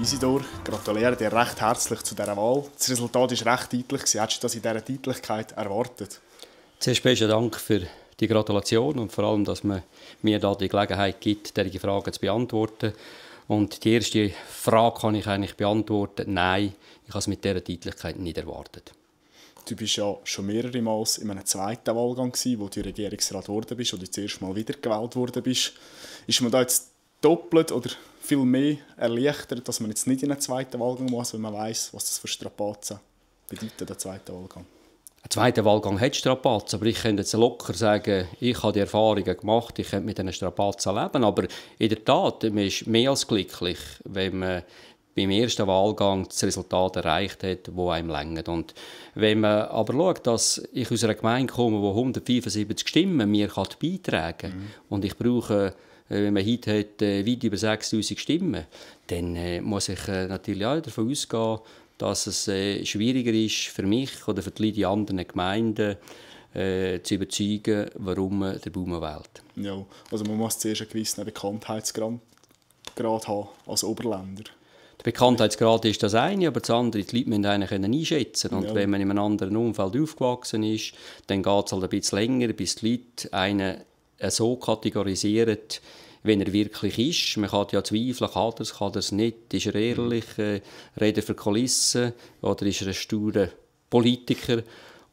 Isidor, gratuliere dir recht herzlich zu dieser Wahl. Das Resultat war recht deutlich. Hättest du das in dieser Deutlichkeit erwartet? Zuerst besten Dank für die Gratulation und vor allem, dass man mir da die Gelegenheit gibt, diese Fragen zu beantworten. Und die erste Frage kann ich eigentlich beantworten. Nein, ich habe es mit dieser Deutlichkeit nicht erwartet. Du bist ja schon mehrere Mal in einem zweiten Wahlgang, gewesen, wo du Regierungsrat geworden bist oder zuerst Mal wiedergewählt worden bist. Ist man da jetzt doppelt oder viel mehr erleichtert, dass man jetzt nicht in einen zweiten Wahlgang muss, wenn man weiß, was das für Strapazen bedeutet, der zweite Wahlgang. Ein zweiter Wahlgang hat Strapazen, aber ich könnte jetzt locker sagen, ich habe die Erfahrungen gemacht, ich könnte mit diesen Strapazen leben. Aber in der Tat, man ist mehr als glücklich, wenn man beim ersten Wahlgang das Resultat erreicht hat, wo einem längert. Und wenn man aber schaut, dass ich aus einer Gemeinde komme, wo 175 Stimmen mir kann beitragen kann mhm. und ich brauche äh, wenn man heute hat, äh, weit über 6000 Stimmen, dann äh, muss ich natürlich auch davon ausgehen, dass es schwieriger ist für mich oder für die anderen Gemeinden, äh, zu überzeugen, warum man den Baum wählt. Ja, also man muss zuerst einen gewissen Bekanntheitsgrad haben als Oberländer. Bekanntheitsgrad ist das eine, aber das andere, die Leute müssen einen können einschätzen können. Und ja. wenn man in einem anderen Umfeld aufgewachsen ist, dann geht es halt ein bisschen länger, bis die Leute einen äh, so kategorisieren, wenn er wirklich ist. Man kann ja zweifeln, kann er es, kann er es nicht, ist er ehrlich, mhm. äh, redet für Kulissen oder ist er ein sturer Politiker.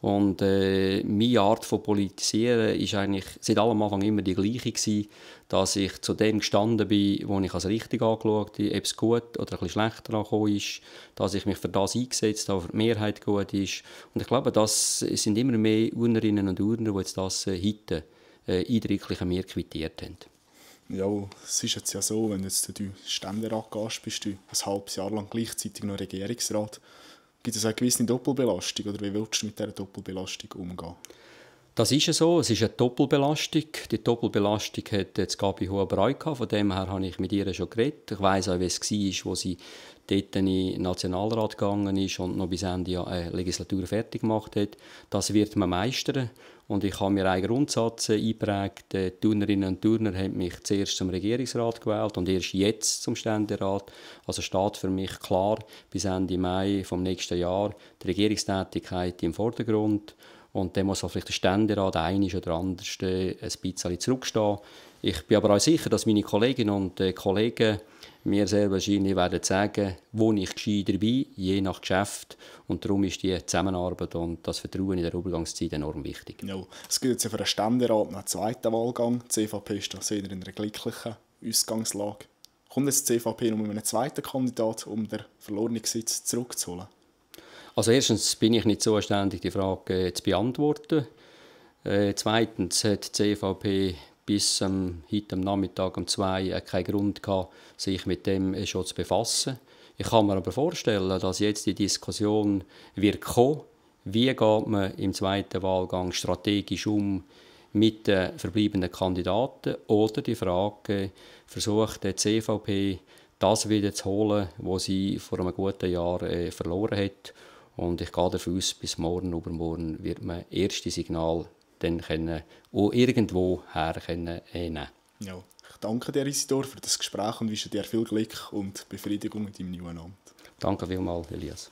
Und äh, meine Art von Politisieren ist eigentlich seit allem Anfang immer die gleiche gewesen, dass ich zu dem gestanden bin, wo ich als richtig angeschaut habe, ob es gut oder etwas schlechter angekommen ist, dass ich mich für das eingesetzt habe, für die Mehrheit gut ist. Und ich glaube, das sind immer mehr Urnerinnen und Urner, die jetzt das äh, heute äh, eindrücklich an mir quittiert haben. Ja, es ist jetzt ja so, wenn jetzt du Ständerat gehst, bist du ein halbes Jahr lang gleichzeitig noch Regierungsrat gibt es eine gewisse Doppelbelastung oder wie willst du mit dieser Doppelbelastung umgehen? Das ist so, es ist eine Doppelbelastung. Die Doppelbelastung hat jetzt Gabi gehabt. von dem her habe ich mit ihr schon geredet. Ich weiß auch, wie es war, wo sie dort in den Nationalrat gegangen ist und noch bis Ende der Legislatur fertig gemacht hat. Das wird man meistern. Und ich habe mir einen Grundsatz eingeprägt. Die Turnerinnen und Turner haben mich zuerst zum Regierungsrat gewählt und erst jetzt zum Ständerat. Also steht für mich klar bis Ende Mai vom nächsten Jahr die Regierungstätigkeit im Vordergrund. Und dann muss halt vielleicht der Ständerat der eine oder andere, äh, ein bisschen zurückstehen. Ich bin aber auch sicher, dass meine Kolleginnen und äh, Kollegen mir sehr wahrscheinlich werden sagen, wo ich gescheiter bin, je nach Geschäft. Und darum ist die Zusammenarbeit und das Vertrauen in der Übergangszeit enorm wichtig. Ja, es gibt jetzt ja für den Ständerat noch einen zweiten Wahlgang. Die CVP ist da in einer glücklichen Ausgangslage. Kommt jetzt die CVP noch mit einem zweiten Kandidat, um den verlorenen Sitz zurückzuholen? Also erstens bin ich nicht zuständig, die Frage äh, zu beantworten. Äh, zweitens hat die CVP bis ähm, heute am Nachmittag um zwei äh, keinen Grund gehabt, sich mit dem äh, schon zu befassen. Ich kann mir aber vorstellen, dass jetzt die Diskussion wird kommen, wie geht man im zweiten Wahlgang strategisch um mit den verbliebenen Kandidaten oder die Frage, äh, versucht die CVP das wieder zu holen, was sie vor einem guten Jahr äh, verloren hat und ich gehe davon aus, bis morgen, übermorgen wird man erste Signal dann können, auch irgendwo her können, äh, Ja, ich danke dir, Isidor, für das Gespräch und wünsche dir viel Glück und Befriedigung in deinem neuen Amt. Danke vielmals, Elias.